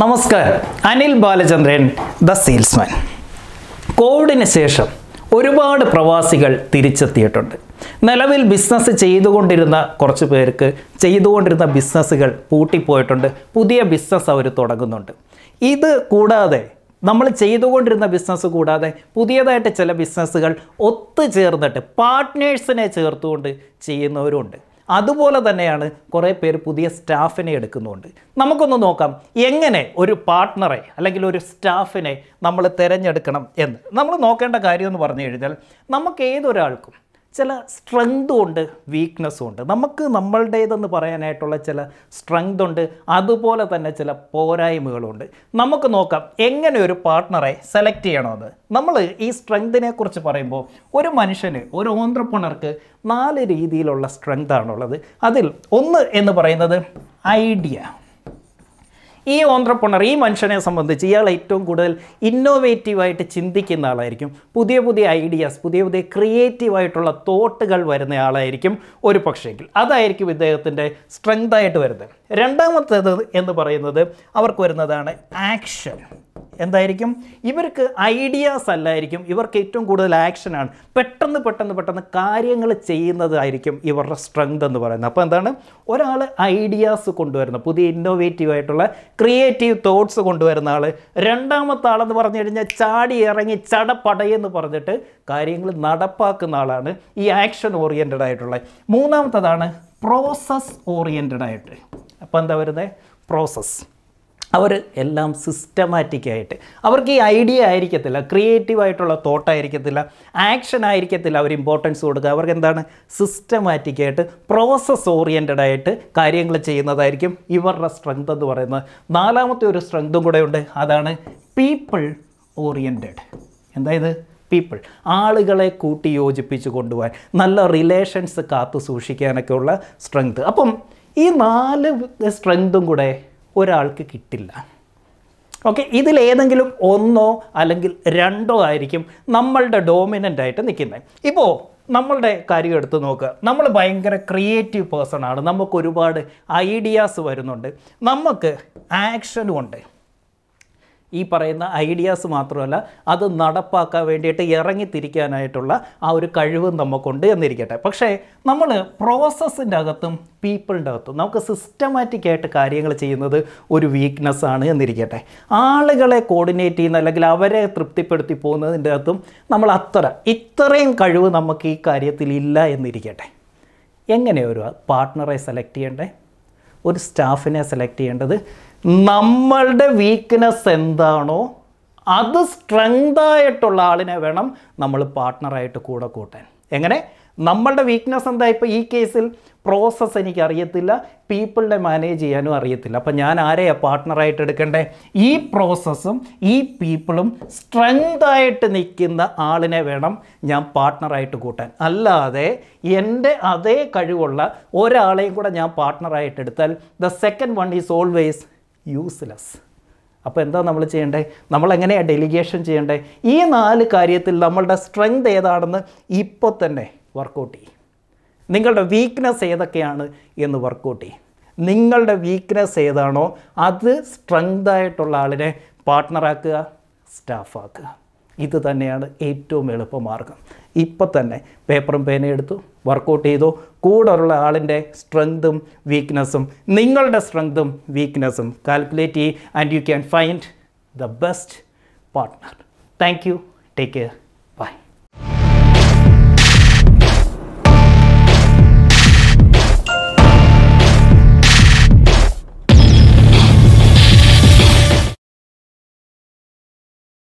നമസ്കാരം Anil Balachandran the salesman കോവിഡിന് ശേഷം ഒരുപാട് പ്രവാസികൾ തിരിച്ചെത്തിയിട്ടുണ്ട് നിലവിൽ ബിസിനസ് ചെയ്തുകൊണ്ടിരുന്ന കുറച്ച് പേർക്ക് ചെയ്തുകൊണ്ടിരുന്ന ബിസിനസ്സുകൾ പൂട്ടിപ്പോയിട്ടുണ്ട് പുതിയ ബിസിനസ് അവർ തുടങ്ങുന്നുണ്ട് ഇത് കൂടാതെ നമ്മൾ ചെയ്തുകൊണ്ടിരുന്ന ബിസിനസ് കൂടാതെ പുതിയതായിട്ട് ചില ബിസിനസ്സുകൾ ഒത്തുചേർന്നിട്ട് പാർട്ട്നേഴ്സിനെ ചേർത്തുകൊണ്ട് ചെയ്യുന്നവരുണ്ട് അതുപോലെ തന്നെയാണ് കുറേ പേര് പുതിയ സ്റ്റാഫിനെ എടുക്കുന്നുണ്ട് നമുക്കൊന്ന് നോക്കാം എങ്ങനെ ഒരു പാർട്ട്ണറെ അല്ലെങ്കിൽ ഒരു സ്റ്റാഫിനെ നമ്മൾ തിരഞ്ഞെടുക്കണം എന്ന് നമ്മൾ നോക്കേണ്ട കാര്യം എന്ന് പറഞ്ഞു കഴിഞ്ഞാൽ നമുക്ക് ഏതൊരാൾക്കും ചില സ്ട്രെങ്തും ഉണ്ട് വീക്ക്നെസ്സും ഉണ്ട് നമുക്ക് നമ്മളുടേതെന്ന് പറയാനായിട്ടുള്ള ചില സ്ട്രെങ്ത് ഉണ്ട് അതുപോലെ തന്നെ ചില പോരായ്മകളുണ്ട് നമുക്ക് നോക്കാം എങ്ങനെ ഒരു പാർട്ട്ണറെ സെലക്ട് ചെയ്യണമെന്ന് നമ്മൾ ഈ സ്ട്രെങ്തിനെ കുറിച്ച് പറയുമ്പോൾ ഒരു മനുഷ്യന് ഒരു ഓന്ത്രപ്പണർക്ക് നാല് രീതിയിലുള്ള സ്ട്രെങ്താണുള്ളത് അതിൽ ഒന്ന് എന്ന് പറയുന്നത് ഐഡിയ ഈ ഓൺട്രപ്രണർ ഈ മനുഷ്യനെ സംബന്ധിച്ച് ഇയാൾ ഏറ്റവും കൂടുതൽ ഇന്നോവേറ്റീവായിട്ട് ചിന്തിക്കുന്ന ആളായിരിക്കും പുതിയ പുതിയ ഐഡിയാസ് പുതിയ പുതിയ ക്രിയേറ്റീവായിട്ടുള്ള തോട്ടുകൾ വരുന്ന ആളായിരിക്കും ഒരു പക്ഷേങ്കിൽ അതായിരിക്കും ഇദ്ദേഹത്തിൻ്റെ സ്ട്രെങ്തായിട്ട് വരുന്നത് രണ്ടാമത്തേത് എന്ന് പറയുന്നത് അവർക്ക് വരുന്നതാണ് ആക്ഷൻ എന്തായിരിക്കും ഇവർക്ക് ഐഡിയാസ് അല്ലായിരിക്കും ഇവർക്ക് ഏറ്റവും കൂടുതൽ ആക്ഷനാണ് പെട്ടെന്ന് പെട്ടെന്ന് പെട്ടെന്ന് കാര്യങ്ങൾ ചെയ്യുന്നതായിരിക്കും ഇവരുടെ സ്ട്രെങ്ത് എന്ന് പറയുന്നത് അപ്പോൾ എന്താണ് ഒരാൾ ഐഡിയാസ് കൊണ്ടുവരുന്ന പുതിയ ഇന്നോവേറ്റീവായിട്ടുള്ള ക്രിയേറ്റീവ് തോട്ട്സ് കൊണ്ടുവരുന്ന ആൾ രണ്ടാമത്തെ ആളെന്ന് പറഞ്ഞു കഴിഞ്ഞാൽ ചാടി ഇറങ്ങി ചടപ്പടയെന്ന് പറഞ്ഞിട്ട് കാര്യങ്ങൾ നടപ്പാക്കുന്ന ആളാണ് ഈ ആക്ഷൻ ഓറിയൻറ്റഡ് ആയിട്ടുള്ളത് മൂന്നാമത്തതാണ് പ്രോസസ് ഓറിയൻറ്റഡ് ആയിട്ട് അപ്പോൾ എന്താ വരുന്നത് പ്രോസസ്സ് അവർ എല്ലാം സിസ്റ്റമാറ്റിക്കായിട്ട് അവർക്ക് ഈ ഐഡിയ ആയിരിക്കത്തില്ല ക്രിയേറ്റീവ് ആയിട്ടുള്ള തോട്ടായിരിക്കത്തില്ല ആക്ഷൻ ആയിരിക്കത്തില്ല അവർ ഇമ്പോർട്ടൻസ് കൊടുക്കുക അവർക്ക് എന്താണ് സിസ്റ്റമാറ്റിക്കായിട്ട് പ്രോസസ് ഓറിയൻറ്റഡ് ആയിട്ട് കാര്യങ്ങൾ ചെയ്യുന്നതായിരിക്കും ഇവരുടെ സ്ട്രെങ്ത് എന്ന് പറയുന്നത് നാലാമത്തെ ഒരു സ്ട്രെങ്തും കൂടെ ഉണ്ട് അതാണ് പീപ്പിൾ ഓറിയൻറ്റഡ് എന്തായത് പീപ്പിൾ ആളുകളെ കൂട്ടി യോജിപ്പിച്ച് കൊണ്ടുപോകാൻ നല്ല റിലേഷൻസ് കാത്തു സൂക്ഷിക്കാനൊക്കെയുള്ള സ്ട്രെങ്ത് അപ്പം ഈ നാല് സ്ട്രെങ്തും കൂടെ ഒരാൾക്ക് കിട്ടില്ല ഓക്കെ ഇതിലേതെങ്കിലും ഒന്നോ അല്ലെങ്കിൽ രണ്ടോ ആയിരിക്കും നമ്മളുടെ ഡോമിനൻ്റ് ആയിട്ട് നിൽക്കുന്നത് ഇപ്പോൾ നമ്മളുടെ കാര്യം എടുത്ത് നോക്കുക നമ്മൾ ഭയങ്കര ക്രിയേറ്റീവ് പേഴ്സണാണ് നമുക്ക് ഒരുപാട് ഐഡിയാസ് വരുന്നുണ്ട് നമുക്ക് ആക്ഷനും ഉണ്ട് ഈ പറയുന്ന ഐഡിയാസ് മാത്രമല്ല അത് നടപ്പാക്കാൻ വേണ്ടിയിട്ട് ഇറങ്ങിത്തിരിക്കാനായിട്ടുള്ള ആ ഒരു കഴിവ് നമുക്കുണ്ട് എന്നിരിക്കട്ടെ പക്ഷേ നമ്മൾ പ്രോസസ്സിൻ്റെ അകത്തും പീപ്പിളിൻ്റെ അകത്തും നമുക്ക് സിസ്റ്റമാറ്റിക് ആയിട്ട് കാര്യങ്ങൾ ചെയ്യുന്നത് ഒരു വീക്ക്നെസ് ആണ് എന്നിരിക്കട്ടെ ആളുകളെ കോർഡിനേറ്റ് ചെയ്യുന്ന അല്ലെങ്കിൽ അവരെ തൃപ്തിപ്പെടുത്തി പോകുന്നതിൻ്റെ അകത്തും നമ്മൾ അത്ര ഇത്രയും കഴിവ് നമുക്ക് ഈ കാര്യത്തിൽ ഇല്ല എന്നിരിക്കട്ടെ എങ്ങനെ ഒരു പാർട്ട്ണറെ സെലക്ട് ചെയ്യണ്ടേ ഒരു സ്റ്റാഫിനെ സെലക്ട് ചെയ്യേണ്ടത് നമ്മളുടെ വീക്ക്നെസ് എന്താണോ അത് സ്ട്രെങ്തായിട്ടുള്ള ആളിനെ വേണം നമ്മൾ പാർട്ട്ണറായിട്ട് കൂടെ കൂട്ടാൻ എങ്ങനെ നമ്മളുടെ വീക്ക്നെസ് എന്താ ഇപ്പോൾ ഈ കേസിൽ പ്രോസസ്സ് എനിക്ക് അറിയത്തില്ല പീപ്പിളിനെ മാനേജ് ചെയ്യാനും അറിയത്തില്ല അപ്പം ഞാൻ ആരെയാ പാർട്ട്ണറായിട്ട് എടുക്കണ്ടേ ഈ പ്രോസസ്സും ഈ പീപ്പിളും സ്ട്രെങ്തായിട്ട് നിൽക്കുന്ന ആളിനെ വേണം ഞാൻ പാർട്ട്ണറായിട്ട് കൂട്ടാൻ അല്ലാതെ എൻ്റെ അതേ കഴിവുള്ള ഒരാളെയും കൂടെ ഞാൻ പാർട്ട്ണറായിട്ട് എടുത്താൽ the second one is always useless അപ്പോൾ എന്താ നമ്മൾ ചെയ്യേണ്ടേ നമ്മൾ എങ്ങനെയാണ് ഡെലിഗേഷൻ ചെയ്യേണ്ടേ ഈ നാല് കാര്യത്തിൽ നമ്മളുടെ സ്ട്രെങ്ത് ഏതാണെന്ന് ഇപ്പോൾ തന്നെ വർക്കൗട്ട് ചെയ്യും നിങ്ങളുടെ വീക്ക്നെസ് ഏതൊക്കെയാണ് എന്ന് വർക്കൗട്ട് ചെയ്യും നിങ്ങളുടെ വീക്ക്നെസ് ഏതാണോ അത് സ്ട്രെങ്ത് ആയിട്ടുള്ള ആളിനെ പാർട്ട്ണറാക്കുക സ്റ്റാഫാക്കുക ഇത് തന്നെയാണ് ഏറ്റവും എളുപ്പമാർഗം ഇപ്പം തന്നെ പേപ്പറും പേനയും എടുത്തു വർക്കൗട്ട് ചെയ്തു കൂടെയുള്ള ആളിൻ്റെ സ്ട്രെങ്തും വീക്ക്നെസ്സും നിങ്ങളുടെ സ്ട്രെങ്തും വീക്ക്നെസ്സും കാൽക്കുലേറ്റ് ചെയ്യും and you can find the best partner thank you take care by